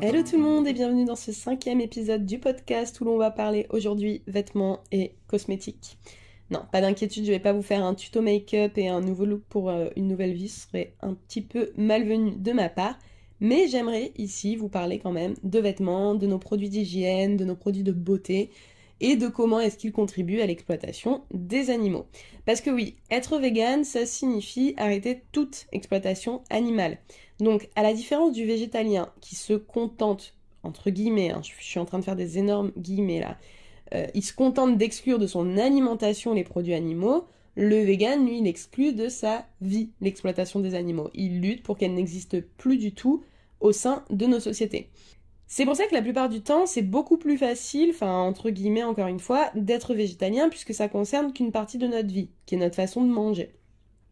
Hello tout le monde et bienvenue dans ce cinquième épisode du podcast où l'on va parler aujourd'hui vêtements et cosmétiques. Non, pas d'inquiétude, je vais pas vous faire un tuto make-up et un nouveau look pour euh, une nouvelle vie, ce serait un petit peu malvenu de ma part, mais j'aimerais ici vous parler quand même de vêtements, de nos produits d'hygiène, de nos produits de beauté, et de comment est-ce qu'ils contribuent à l'exploitation des animaux. Parce que oui, être vegan, ça signifie arrêter toute exploitation animale. Donc, à la différence du végétalien qui se contente, entre guillemets, hein, je, suis en train de faire des énormes guillemets là, euh, il se contente d'exclure de son alimentation les produits animaux, le vegan, lui, il exclut de sa vie l'exploitation des animaux. Il lutte pour qu'elle n'existe plus du tout au sein de nos sociétés. C'est pour ça que la plupart du temps, c'est beaucoup plus facile, enfin entre guillemets encore une fois, d'être végétalien puisque ça concerne qu'une partie de notre vie, qui est notre façon de manger.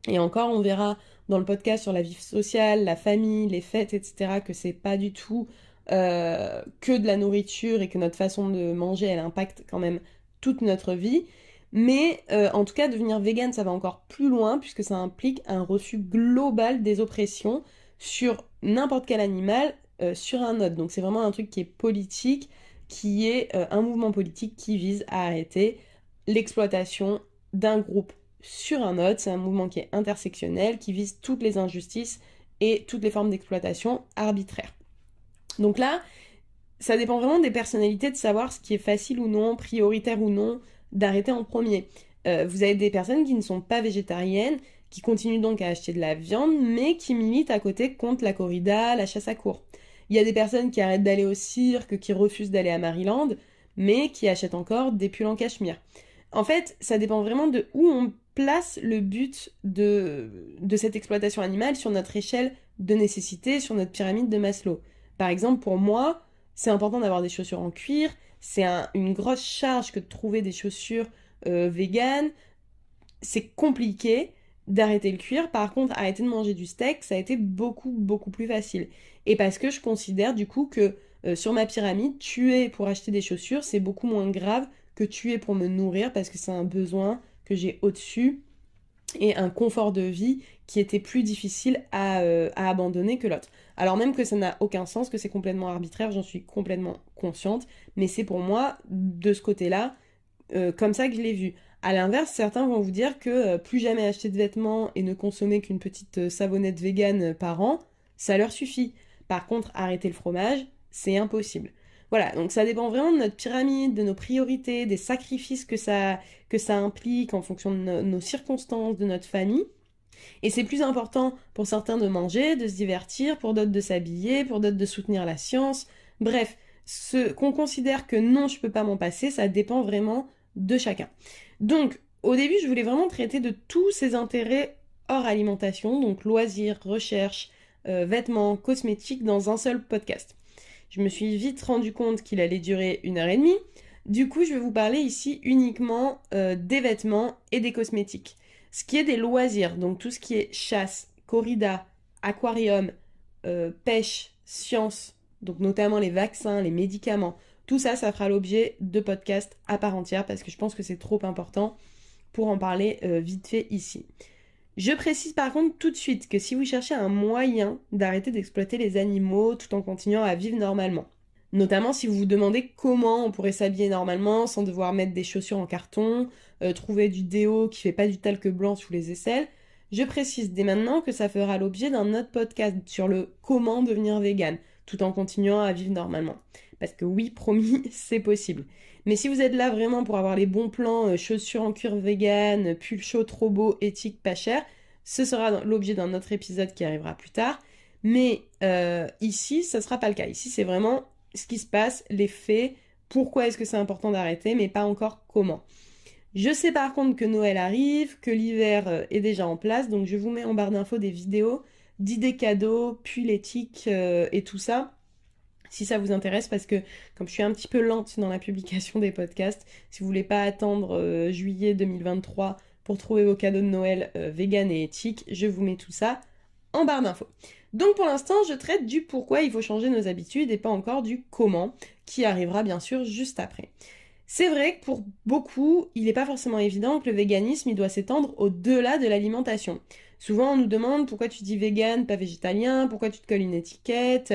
Et encore, on verra dans le podcast sur la vie sociale, la famille, les fêtes, etc., que c'est pas du tout euh, que de la nourriture et que notre façon de manger, elle impacte quand même toute notre vie. Mais euh, en tout cas, devenir vegan, ça va encore plus loin puisque ça implique un reçu global des oppressions sur n'importe quel animal, euh, sur un autre. Donc c'est vraiment un truc qui est politique, qui est un mouvement politique qui vise à arrêter l'exploitation d'un groupe sur un autre. C'est un mouvement qui est intersectionnel, qui vise toutes les injustices et toutes les formes d'exploitation arbitraires. Donc là, ça dépend vraiment des personnalités de savoir ce qui est facile ou non, prioritaire ou non, d'arrêter en premier. Euh, vous avez des personnes qui ne sont pas végétariennes, qui continuent donc à acheter de la viande, mais qui militent à côté contre la corrida, la chasse à cours. Il y a des personnes qui arrêtent d'aller au cirque, qui refusent d'aller à Maryland, mais qui achètent encore des pulls en cachemire. En fait, ça dépend vraiment de où on place le but de, cette exploitation animale sur notre échelle de nécessité, sur notre pyramide de Maslow. Par exemple, pour moi, c'est important d'avoir des chaussures en cuir, c'est une grosse charge que de trouver des chaussures euh, véganes, c'est compliqué d'arrêter le cuir. Par contre, arrêter de manger du steak, ça a été beaucoup, beaucoup plus facile. Et parce que je considère du coup que euh, sur ma pyramide, tuer pour acheter des chaussures, c'est beaucoup moins grave que tuer pour me nourrir parce que c'est un besoin que j'ai au-dessus et un confort de vie qui était plus difficile euh, à, abandonner que l'autre. Alors même que ça n'a aucun sens, que c'est complètement arbitraire, j'en suis complètement consciente, mais c'est pour moi, de ce côté-là, euh, comme ça que je l'ai vu. À l'inverse, certains vont vous dire que euh, plus jamais acheter de vêtements et ne consommer qu'une petite savonnette végane par an, ça leur suffit. Par contre, arrêter le fromage, c'est impossible. Voilà, donc ça dépend vraiment de notre pyramide, de nos priorités, des sacrifices que ça, implique en fonction de nos circonstances, de notre famille. Et c'est plus important pour certains de manger, de se divertir, pour d'autres de s'habiller, pour d'autres de soutenir la science. Bref, ce qu'on considère que non, je ne peux pas m'en passer, ça dépend vraiment de chacun. Donc, au début, je voulais vraiment traiter de tous ces intérêts hors alimentation, donc loisirs, recherche, euh, vêtements, cosmétiques, dans un seul podcast. Je me suis vite rendu compte qu'il allait durer une heure et demie. Du coup, je vais vous parler ici uniquement euh, des vêtements et des cosmétiques. Ce qui est des loisirs, donc tout ce qui est chasse, corrida, aquarium, euh, pêche, science, donc notamment les vaccins, les médicaments, tout ça, ça fera l'objet de podcasts à part entière parce que je pense que c'est trop important pour en parler euh, vite fait ici. Je précise par contre tout de suite que si vous cherchez un moyen d'arrêter d'exploiter les animaux tout en continuant à vivre normalement, notamment si vous vous demandez comment on pourrait s'habiller normalement sans devoir mettre des chaussures en carton, euh, trouver du déo qui fait pas du talc blanc sous les aisselles, je précise dès maintenant que ça fera l'objet d'un autre podcast sur le comment devenir vegan tout en continuant à vivre normalement. Parce que oui, promis, c'est possible. Mais si vous êtes là vraiment pour avoir les bons plans, euh, chaussures en cuir vegan, euh, pull chaud trop beau, éthique, pas cher, ce sera l'objet d'un autre épisode qui arrivera plus tard. Mais euh, ici, ça ne sera pas le cas. Ici, c'est vraiment ce qui se passe, les faits, pourquoi est-ce que c'est important d'arrêter, mais pas encore comment. Je sais par contre que Noël arrive, que l'hiver est déjà en place, donc je vous mets en barre d'infos des vidéos d'idées cadeaux, puis l'éthique et tout ça si ça vous intéresse, parce que comme je suis un petit peu lente dans la publication des podcasts, si vous voulez pas attendre euh, juillet 2023 pour trouver vos cadeaux de Noël véganes euh, vegan et éthique, je vous mets tout ça en barre d'infos. Donc pour l'instant, je traite du pourquoi il faut changer nos habitudes et pas encore du comment, qui arrivera bien sûr juste après. C'est vrai que pour beaucoup, il n'est pas forcément évident que le véganisme il doit s'étendre au-delà de l'alimentation. Souvent, on nous demande pourquoi tu dis vegan, pas végétalien, pourquoi tu te colles une étiquette,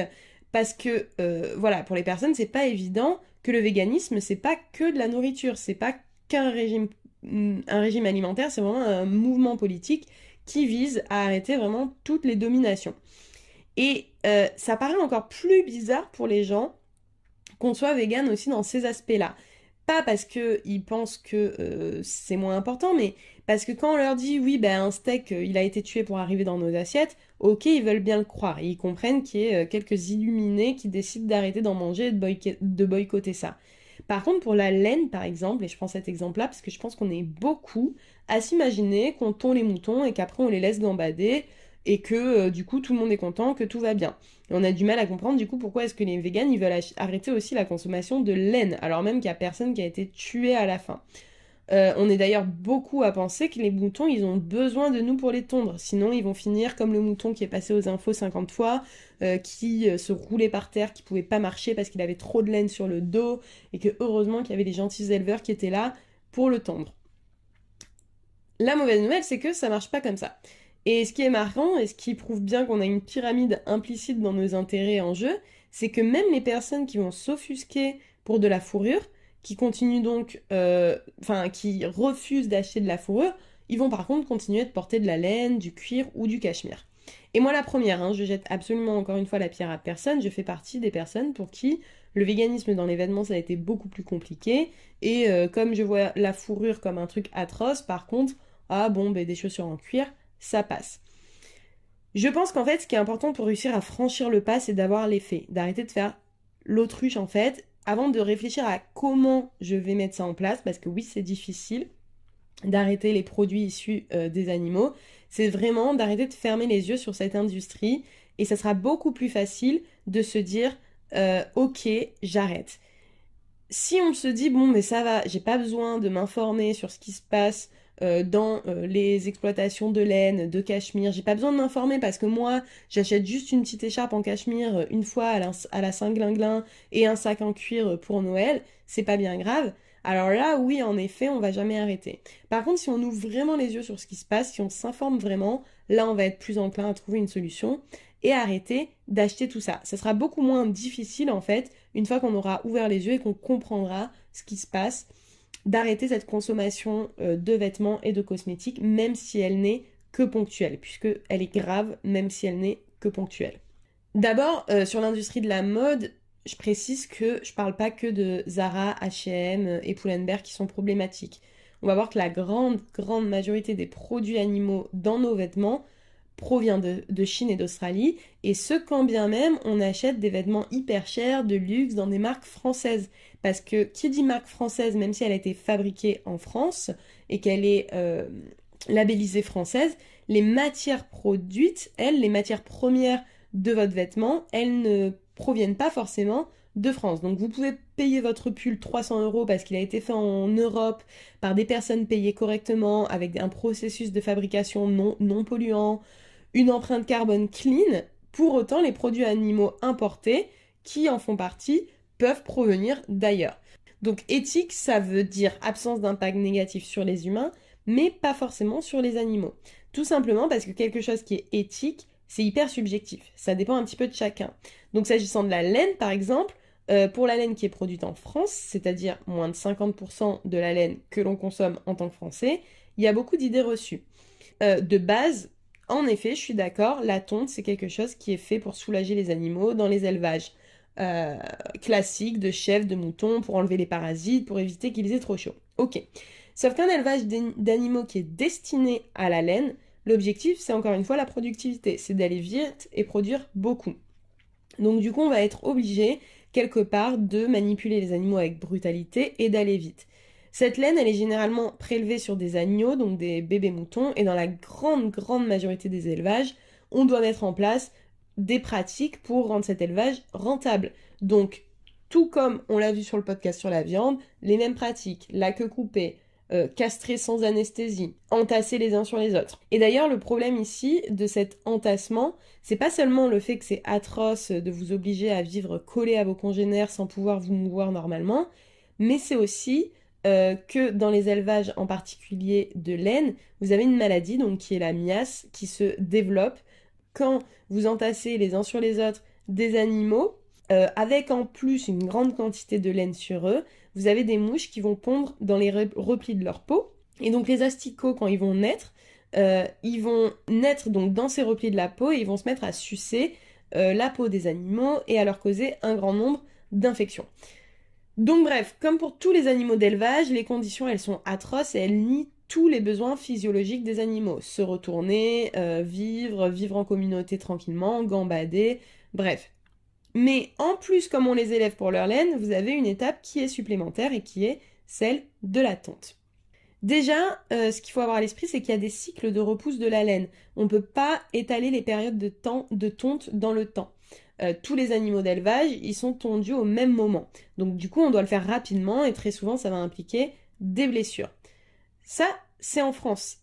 parce que, euh, voilà, pour les personnes, c'est pas évident que le véganisme, c'est pas que de la nourriture, c'est pas qu'un régime, un régime alimentaire, c'est vraiment un mouvement politique qui vise à arrêter vraiment toutes les dominations. Et euh, ça paraît encore plus bizarre pour les gens qu'on soit vegan aussi dans ces aspects-là. Pas parce qu'ils pensent que euh, c'est moins important, mais parce que quand on leur dit oui, ben un steak, il a été tué pour arriver dans nos assiettes, ok, ils veulent bien le croire. Et ils comprennent qu'il y ait euh, quelques illuminés qui décident d'arrêter d'en manger et de, boycotter ça. Par contre, pour la laine, par exemple, et je prends cet exemple-là parce que je pense qu'on est beaucoup à s'imaginer qu'on tond les moutons et qu'après on les laisse gambader et que euh, du coup tout le monde est content, que tout va bien. on a du mal à comprendre du coup pourquoi est-ce que les véganes ils veulent arrêter aussi la consommation de laine alors même qu'il n'y a personne qui a été tué à la fin. Euh, on est d'ailleurs beaucoup à penser que les moutons, ils ont besoin de nous pour les tondre. Sinon, ils vont finir comme le mouton qui est passé aux infos 50 fois, euh, qui euh, se roulait par terre, qui ne pouvait pas marcher parce qu'il avait trop de laine sur le dos, et que heureusement qu'il y avait des gentils éleveurs qui étaient là pour le tondre. La mauvaise nouvelle, c'est que ça marche pas comme ça. Et ce qui est marrant, et ce qui prouve bien qu'on a une pyramide implicite dans nos intérêts en jeu, c'est que même les personnes qui vont s'offusquer pour de la fourrure, qui continuent donc, euh, enfin, qui refusent d'acheter de la fourrure, ils vont par contre continuer de porter de la laine, du cuir ou du cachemire. Et moi la première, hein, je jette absolument encore une fois la pierre à personne, je fais partie des personnes pour qui le véganisme dans l'événement ça a été beaucoup plus compliqué, et euh, comme je vois la fourrure comme un truc atroce, par contre, ah bon, ben, des chaussures en cuir, ça passe. Je pense qu'en fait ce qui est important pour réussir à franchir le pas c'est d'avoir l'effet, d'arrêter de faire l'autruche en fait, avant de réfléchir à comment je vais mettre ça en place, parce que oui, c'est difficile d'arrêter les produits issus euh, des animaux, c'est vraiment d'arrêter de fermer les yeux sur cette industrie et ça sera beaucoup plus facile de se dire euh, ok, j'arrête. Si on se dit bon mais ça va, j'ai pas besoin de m'informer sur ce qui se passe euh, dans euh, les exploitations de laine, de cachemire. J'ai pas besoin de m'informer parce que moi, j'achète juste une petite écharpe en cachemire euh, une fois à la, à et un sac en cuir pour Noël. C'est pas bien grave. Alors là, oui, en effet, on va jamais arrêter. Par contre, si on ouvre vraiment les yeux sur ce qui se passe, si on s'informe vraiment, là, on va être plus enclin à trouver une solution et arrêter d'acheter tout ça. Ça sera beaucoup moins difficile, en fait, une fois qu'on aura ouvert les yeux et qu'on comprendra ce qui se passe d'arrêter cette consommation euh, de vêtements et de cosmétiques, même si elle n'est que ponctuelle, puisqu'elle est grave, même si elle n'est que ponctuelle. D'abord, euh, sur l'industrie de la mode, je précise que je parle pas que de Zara, H&M et Pull&Bear qui sont problématiques. On va voir que la grande, grande majorité des produits animaux dans nos vêtements provient de Chine et d'Australie, et ce quand bien même on achète des vêtements hyper chers, de luxe, dans des marques françaises. Parce que qui dit marque française, même si elle a été fabriquée en France et qu'elle est euh, labellisée française, les matières produites, elles, les matières premières de votre vêtement, elles ne proviennent pas forcément de France. Donc vous pouvez payer votre pull 300 euros parce qu'il a été fait en Europe par des personnes payées correctement avec un processus de fabrication non polluant, une empreinte carbone clean. Pour autant, les produits animaux importés qui en font partie peuvent provenir d'ailleurs. Donc éthique, ça veut dire absence d'impact négatif sur les humains, mais pas forcément sur les animaux. Tout simplement parce que quelque chose qui est éthique, c'est hyper subjectif. Ça dépend un petit peu de chacun. Donc s'agissant de la laine, par exemple, euh, pour la laine qui est produite en France, c'est-à-dire moins de 50% de la laine que l'on consomme en tant que Français, il y a beaucoup d'idées reçues. Euh, de base, en effet, je suis d'accord, la tonte, c'est quelque chose qui est fait pour soulager les animaux dans les élevages. Euh, classique de chèvres, de moutons pour enlever les parasites, pour éviter qu'ils aient trop chaud. Ok. Sauf qu'un élevage d'animaux qui est destiné à la laine, l'objectif c'est encore une fois la productivité, c'est d'aller vite et produire beaucoup. Donc du coup on va être obligé quelque part de manipuler les animaux avec brutalité et d'aller vite. Cette laine, elle est généralement prélevée sur des agneaux, donc des bébés moutons, et dans la grande, grande majorité des élevages, on doit mettre en place des pratiques pour rendre cet élevage rentable. Donc, tout comme on l'a vu sur le podcast sur la viande, les mêmes pratiques, la queue coupée, euh, castrer sans anesthésie, entasser les uns sur les autres. Et d'ailleurs, le problème ici de cet entassement, c'est pas seulement le fait que c'est atroce de vous obliger à vivre collé à vos congénères sans pouvoir vous mouvoir normalement, mais c'est aussi euh, que dans les élevages en particulier de laine, vous avez une maladie donc qui est la miasse qui se développe quand vous entassez les uns sur les autres des animaux, euh, avec en plus une grande quantité de laine sur eux, vous avez des mouches qui vont pondre dans les replis de leur peau. Et donc les asticots, quand ils vont naître, euh, ils vont naître donc dans ces replis de la peau et ils vont se mettre à sucer euh, la peau des animaux et à leur causer un grand nombre d'infections. Donc bref, comme pour tous les animaux d'élevage, les conditions elles sont atroces et elles nient tous les besoins physiologiques des animaux. Se retourner, euh, vivre, vivre en communauté tranquillement, gambader, bref. Mais en plus, comme on les élève pour leur laine, vous avez une étape qui est supplémentaire et qui est celle de la tonte Déjà, euh, ce qu'il faut avoir à l'esprit, c'est qu'il y a des cycles de repousse de la laine. On ne peut pas étaler les périodes de, temps, de tonte dans le temps. Euh, tous les animaux d'élevage, ils sont tondus au même moment. Donc du coup, on doit le faire rapidement et très souvent, ça va impliquer des blessures. Ça, c'est en France.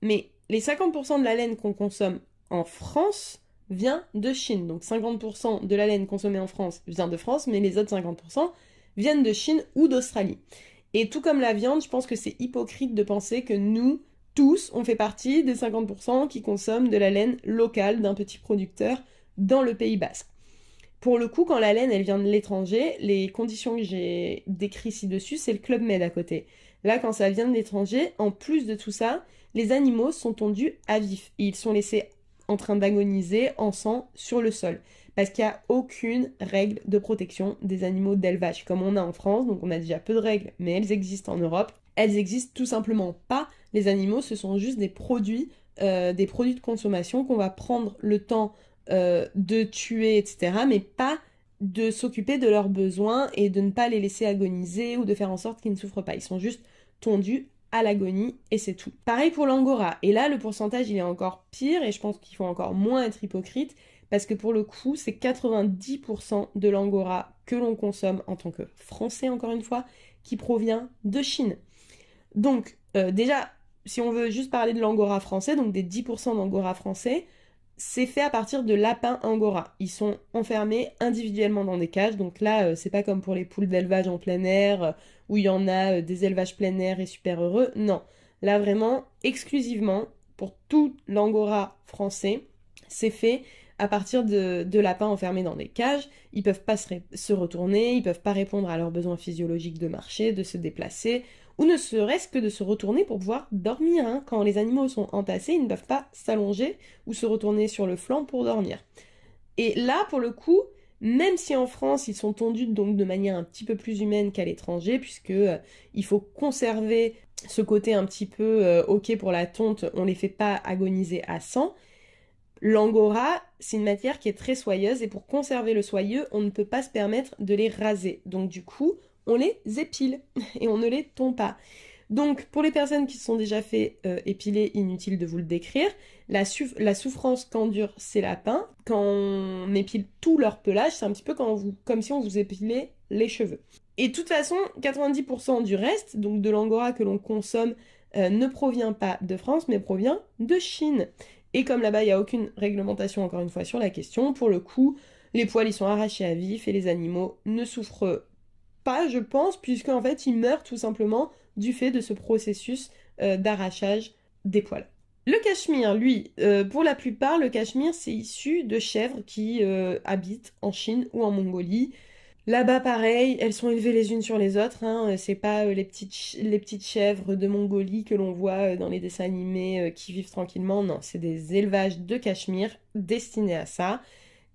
Mais les 50% de la laine qu'on consomme en France vient de Chine. Donc 50% de la laine consommée en France vient de France, mais les autres 50% viennent de Chine ou d'Australie. Et tout comme la viande, je pense que c'est hypocrite de penser que nous, tous, on fait partie des 50% qui consomment de la laine locale d'un petit producteur dans le Pays basque. Pour le coup, quand la laine, elle vient de l'étranger, les conditions que j'ai décrites ci-dessus, c'est le Club Med à côté. Là, quand ça vient de l'étranger, en plus de tout ça, les animaux sont tendus à vif et ils sont laissés en train d'agoniser en sang sur le sol. Parce qu'il n'y a aucune règle de protection des animaux d'élevage, comme on a en France, donc on a déjà peu de règles, mais elles existent en Europe. Elles existent tout simplement pas. Les animaux, ce sont juste des produits, euh, des produits de consommation qu'on va prendre le temps euh, de tuer, etc., mais pas de s'occuper de leurs besoins et de ne pas les laisser agoniser ou de faire en sorte qu'ils ne souffrent pas. Ils sont juste dû à l'agonie et c'est tout. Pareil pour l'angora. Et là, le pourcentage, il est encore pire et je pense qu'il faut encore moins être hypocrite parce que pour le coup, c'est 90% de l'angora que l'on consomme en tant que français, encore une fois, qui provient de Chine. Donc, euh, déjà, si on veut juste parler de l'angora français, donc des 10% d'angora français, c'est fait à partir de lapins angora. Ils sont enfermés individuellement dans des cages. Donc là, euh, c'est pas comme pour les poules d'élevage en plein air, euh, où il y en a euh, des élevages plein air et super heureux. Non. Là, vraiment, exclusivement, pour tout l'angora français, c'est fait à partir de, lapins enfermés dans des cages. Ils peuvent pas se, se, retourner, ils peuvent pas répondre à leurs besoins physiologiques de marcher, de se déplacer ou ne serait-ce que de se retourner pour pouvoir dormir. Hein. Quand les animaux sont entassés, ils ne peuvent pas s'allonger ou se retourner sur le flanc pour dormir. Et là, pour le coup, même si en France ils sont tondus donc de manière un petit peu plus humaine qu'à l'étranger, puisque euh, il faut conserver ce côté un petit peu euh, ok pour la tonte, on les fait pas agoniser à 100. L'angora, c'est une matière qui est très soyeuse et pour conserver le soyeux, on ne peut pas se permettre de les raser. Donc du coup, on les épile et on ne les tombe pas. Donc pour les personnes qui se sont déjà fait euh, épiler, inutile de vous le décrire, la, la souffrance qu'endurent ces lapins quand on épile tout leur pelage, c'est un petit peu comme si on vous épilait les cheveux. Et de toute façon, 90% du reste, donc de l'angora que l'on consomme, euh, ne provient pas de France, mais provient de Chine. Et comme là-bas, il n'y a aucune réglementation, encore une fois, sur la question, pour le coup, les poils, ils sont arrachés à vif et les animaux ne souffrent pas, je pense, puisqu'en fait, il meurt tout simplement du fait de ce processus euh, d'arrachage des poils. Le cachemire, lui, euh, pour la plupart, le cachemire, c'est issu de chèvres qui euh, habitent en Chine ou en Mongolie. Là-bas, pareil, elles sont élevées les unes sur les autres. Hein. C'est pas les petites, les, petites chèvres de Mongolie que l'on voit dans les dessins animés qui vivent tranquillement. Non, c'est des élevages de cachemire destinés à ça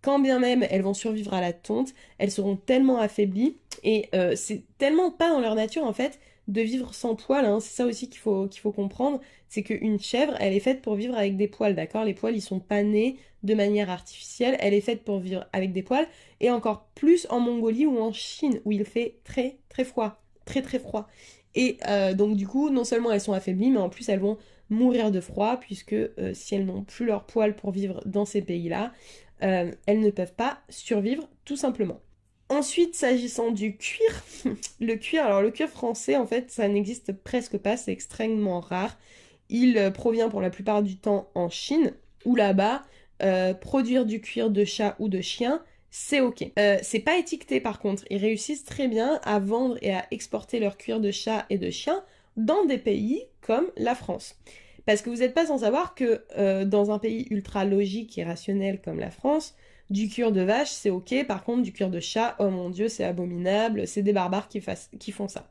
quand bien même elles vont survivre à la tonte, elles seront tellement affaiblies et euh, c'est tellement pas dans leur nature en fait de vivre sans poils. Hein. C'est ça aussi qu'il faut, faut comprendre, c'est qu'une chèvre, elle est faite pour vivre avec des poils, d'accord Les poils, ils sont pas nés de manière artificielle, elle est faite pour vivre avec des poils et encore plus en Mongolie ou en Chine où il fait très très froid, très très froid. Et euh, donc du coup, non seulement elles sont affaiblies, mais en plus elles vont mourir de froid puisque euh, si elles n'ont plus leurs poils pour vivre dans ces pays-là, euh, elles ne peuvent pas survivre tout simplement. Ensuite, s'agissant du cuir, le cuir, alors le cuir français, en fait, ça n'existe presque pas, c'est extrêmement rare. Il euh, provient pour la plupart du temps en Chine, ou là-bas, euh, produire du cuir de chat ou de chien, c'est ok. c'est pas étiqueté par contre, ils réussissent très bien à vendre et à exporter leur cuir de chat et de chien dans des pays comme la France. Parce que vous n'êtes pas sans savoir que euh, dans un pays ultra logique et rationnel comme la France, du cuir de vache, c'est ok. Par contre, du cuir de chat, oh mon dieu, c'est abominable. C'est des barbares qui, font ça.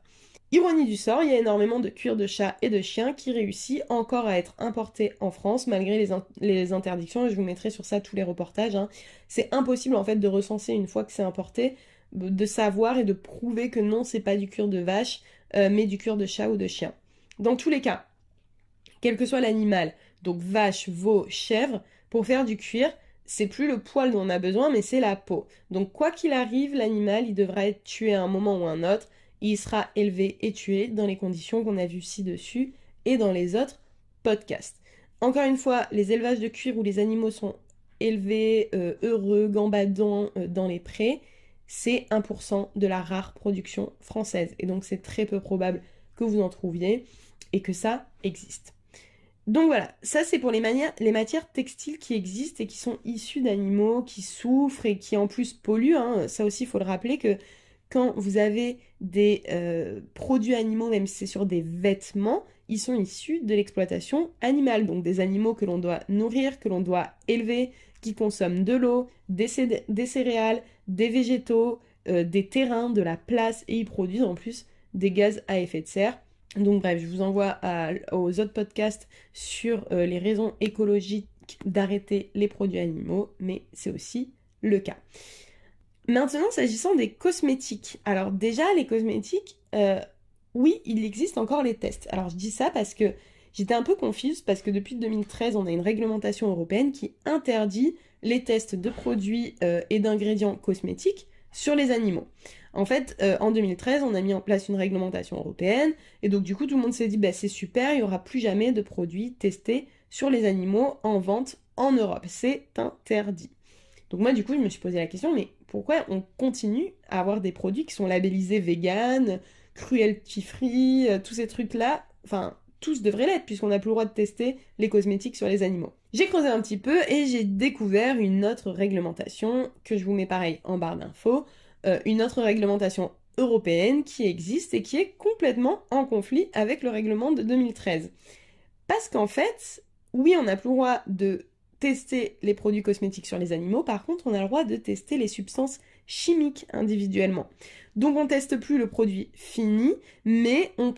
Ironie du sort, il y a énormément de cuir de chat et de chien qui réussit encore à être importé en France malgré les, interdictions. Et je vous mettrai sur ça tous les reportages. Hein. C'est impossible en fait de recenser une fois que c'est importé, de savoir et de prouver que non, c'est pas du cuir de vache, euh, mais du cuir de chat ou de chien. Dans tous les cas, quel que soit l'animal, donc vache, veau, chèvre, pour faire du cuir, c'est plus le poil dont on a besoin, mais c'est la peau. Donc quoi qu'il arrive, l'animal, il devra être tué à un moment ou à un autre, il sera élevé et tué dans les conditions qu'on a vues ci-dessus et dans les autres podcasts. Encore une fois, les élevages de cuir où les animaux sont élevés, euh, heureux, gambadants euh, dans les prés, c'est 1% de la rare production française. Et donc c'est très peu probable que vous en trouviez et que ça existe. Donc voilà, ça c'est pour les, matières textiles qui existent et qui sont issues d'animaux, qui souffrent et qui en plus polluent. Hein. Ça aussi, il faut le rappeler que quand vous avez des euh, produits animaux, même si c'est sur des vêtements, ils sont issus de l'exploitation animale. Donc des animaux que l'on doit nourrir, que l'on doit élever, qui consomment de l'eau, des, céréales, des végétaux, euh, des terrains, de la place et ils produisent en plus des gaz à effet de serre donc bref, je vous envoie aux autres podcasts sur euh, les raisons écologiques d'arrêter les produits animaux, mais c'est aussi le cas. Maintenant, s'agissant des cosmétiques. Alors déjà, les cosmétiques, euh, oui, il existe encore les tests. Alors je dis ça parce que j'étais un peu confuse, parce que depuis 2013, on a une réglementation européenne qui interdit les tests de produits euh, et d'ingrédients cosmétiques sur les animaux. En fait, euh, en 2013, on a mis en place une réglementation européenne, et donc du coup, tout le monde s'est dit, bah, c'est super, il n'y aura plus jamais de produits testés sur les animaux en vente en Europe. C'est interdit. Donc moi, du coup, je me suis posé la question, mais pourquoi on continue à avoir des produits qui sont labellisés vegan, cruelty-free, euh, tous ces trucs-là Enfin, tous devraient l'être, puisqu'on n'a plus le droit de tester les cosmétiques sur les animaux. J'ai creusé un petit peu et j'ai découvert une autre réglementation que je vous mets pareil en barre d'infos euh, une autre réglementation européenne qui existe et qui est complètement en conflit avec le règlement de 2013. Parce qu'en fait, oui, on n'a plus le droit de tester les produits cosmétiques sur les animaux, par contre, on a le droit de tester les substances chimiques individuellement. Donc on teste plus le produit fini, mais on,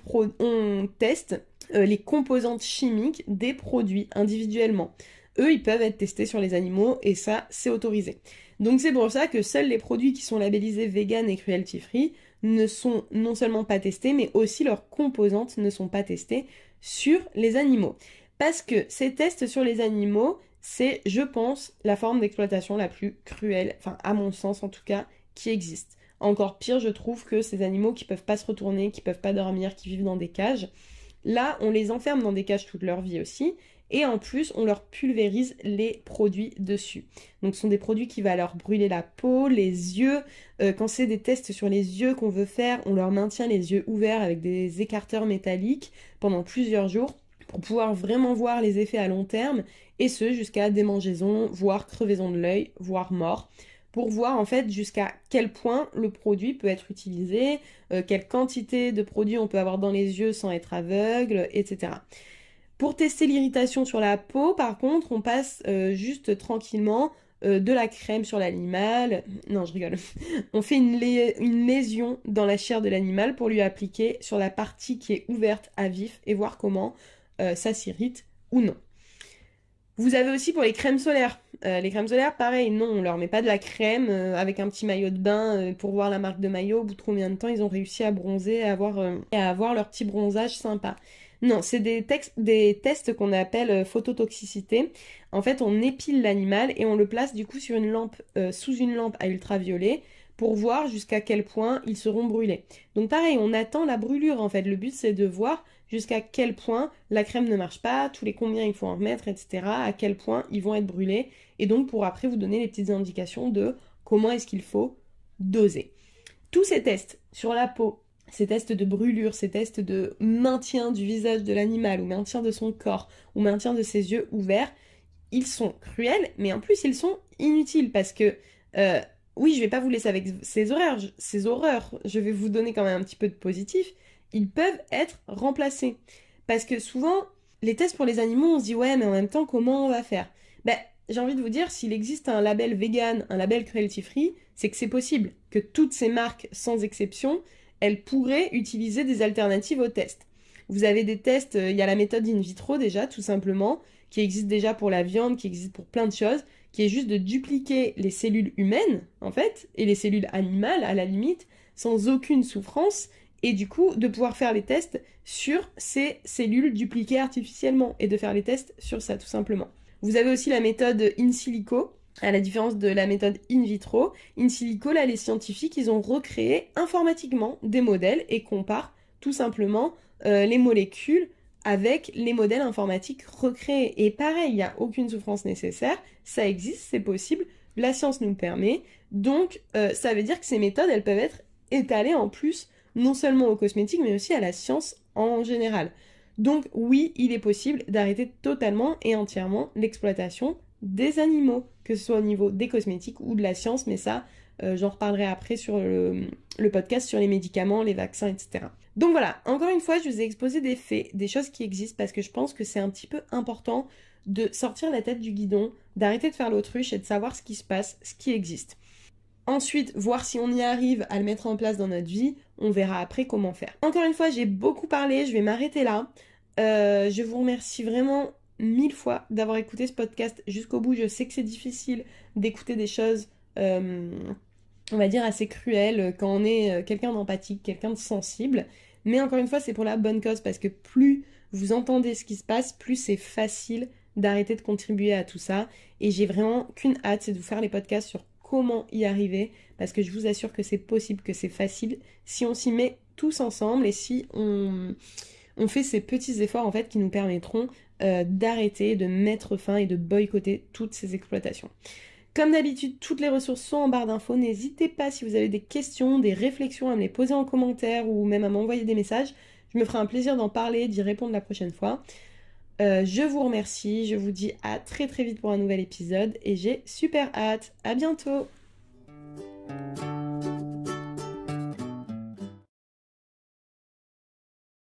teste euh, les composantes chimiques des produits individuellement. Eux, ils peuvent être testés sur les animaux et ça, c'est autorisé. Donc c'est pour ça que seuls les produits qui sont labellisés vegan et cruelty free ne sont non seulement pas testés, mais aussi leurs composantes ne sont pas testées sur les animaux. Parce que ces tests sur les animaux, c'est, je pense, la forme d'exploitation la plus cruelle, enfin à mon sens en tout cas, qui existe. Encore pire, je trouve que ces animaux qui peuvent pas se retourner, qui peuvent pas dormir, qui vivent dans des cages, là, on les enferme dans des cages toute leur vie aussi, et en plus, on leur pulvérise les produits dessus. Donc ce sont des produits qui vont leur brûler la peau, les yeux. Euh, quand c'est des tests sur les yeux qu'on veut faire, on leur maintient les yeux ouverts avec des écarteurs métalliques pendant plusieurs jours pour pouvoir vraiment voir les effets à long terme, et ce jusqu'à démangeaison, voire crevaison de l'œil, voire mort pour voir en fait jusqu'à quel point le produit peut être utilisé, euh, quelle quantité de produit on peut avoir dans les yeux sans être aveugle, etc. Pour tester l'irritation sur la peau, par contre, on passe euh, juste tranquillement euh, de la crème sur l'animal. Non, je rigole. On fait une, lésion dans la chair de l'animal pour lui appliquer sur la partie qui est ouverte à vif et voir comment euh, ça s'irrite ou non. Vous avez aussi pour les crèmes solaires. les crèmes solaires, pareil, non, on leur met pas de la crème avec un petit maillot de bain pour voir la marque de maillot. Au bout de combien de temps ils ont réussi à bronzer et avoir, à avoir leur petit bronzage sympa. Non, c'est des, tests qu'on appelle euh, phototoxicité. En fait, on épile l'animal et on le place du coup sur une lampe, euh, sous une lampe à ultraviolet pour voir jusqu'à quel point ils seront brûlés. Donc pareil, on attend la brûlure en fait. Le but c'est de voir jusqu'à quel point la crème ne marche pas, tous les combien il faut en remettre, etc. À quel point ils vont être brûlés. Et donc pour après vous donner les petites indications de comment est-ce qu'il faut doser. Tous ces tests sur la peau ces tests de brûlure, ces tests de maintien du visage de l'animal, ou maintien de son corps, ou maintien de ses yeux ouverts, ils sont cruels, mais en plus ils sont inutiles parce que euh, oui, je vais pas vous laisser avec ces horreurs, ces horreurs. Je vais vous donner quand même un petit peu de positif. Ils peuvent être remplacés parce que souvent les tests pour les animaux, on se dit ouais, mais en même temps, comment on va faire Ben, j'ai envie de vous dire, s'il existe un label vegan, un label cruelty free, c'est que c'est possible que toutes ces marques, sans exception, elle pourrait utiliser des alternatives aux tests. Vous avez des tests, euh, il y a la méthode in vitro déjà, tout simplement, qui existe déjà pour la viande, qui existe pour plein de choses, qui est juste de dupliquer les cellules humaines, en fait, et les cellules animales, à la limite, sans aucune souffrance, et du coup, de pouvoir faire les tests sur ces cellules dupliquées artificiellement, et de faire les tests sur ça, tout simplement. Vous avez aussi la méthode in silico, à la différence de la méthode in vitro, in silico, là, les scientifiques, ils ont recréé informatiquement des modèles et comparent tout simplement euh, les molécules avec les modèles informatiques recréés. Et pareil, il n'y a aucune souffrance nécessaire, ça existe, c'est possible, la science nous le permet. Donc, euh, ça veut dire que ces méthodes, elles peuvent être étalées en plus, non seulement aux cosmétiques, mais aussi à la science en général. Donc oui, il est possible d'arrêter totalement et entièrement l'exploitation des animaux, que ce soit au niveau des cosmétiques ou de la science, mais ça, euh, j'en reparlerai après sur le, podcast sur les médicaments, les vaccins, etc. Donc voilà, encore une fois, je vous ai exposé des faits, des choses qui existent, parce que je pense que c'est un petit peu important de sortir la tête du guidon, d'arrêter de faire l'autruche et de savoir ce qui se passe, ce qui existe. Ensuite, voir si on y arrive à le mettre en place dans notre vie, on verra après comment faire. Encore une fois, j'ai beaucoup parlé, je vais m'arrêter là. Euh, je vous remercie vraiment mille fois d'avoir écouté ce podcast jusqu'au bout. Je sais que c'est difficile d'écouter des choses, euh, on va dire, assez cruelles quand on est euh, quelqu'un d'empathique, quelqu'un de sensible. Mais encore une fois, c'est pour la bonne cause parce que plus vous entendez ce qui se passe, plus c'est facile d'arrêter de contribuer à tout ça. Et j'ai vraiment qu'une hâte, c'est de vous faire les podcasts sur comment y arriver parce que je vous assure que c'est possible, que c'est facile si on s'y met tous ensemble et si on on fait ces petits efforts en fait qui nous permettront euh, d'arrêter, de mettre fin et de boycotter toutes ces exploitations. Comme d'habitude, toutes les ressources sont en barre d'infos. N'hésitez pas si vous avez des questions, des réflexions à me les poser en commentaire ou même à m'envoyer des messages. Je me ferai un plaisir d'en parler, d'y répondre la prochaine fois. Euh, je vous remercie, je vous dis à très très vite pour un nouvel épisode et j'ai super hâte. À bientôt!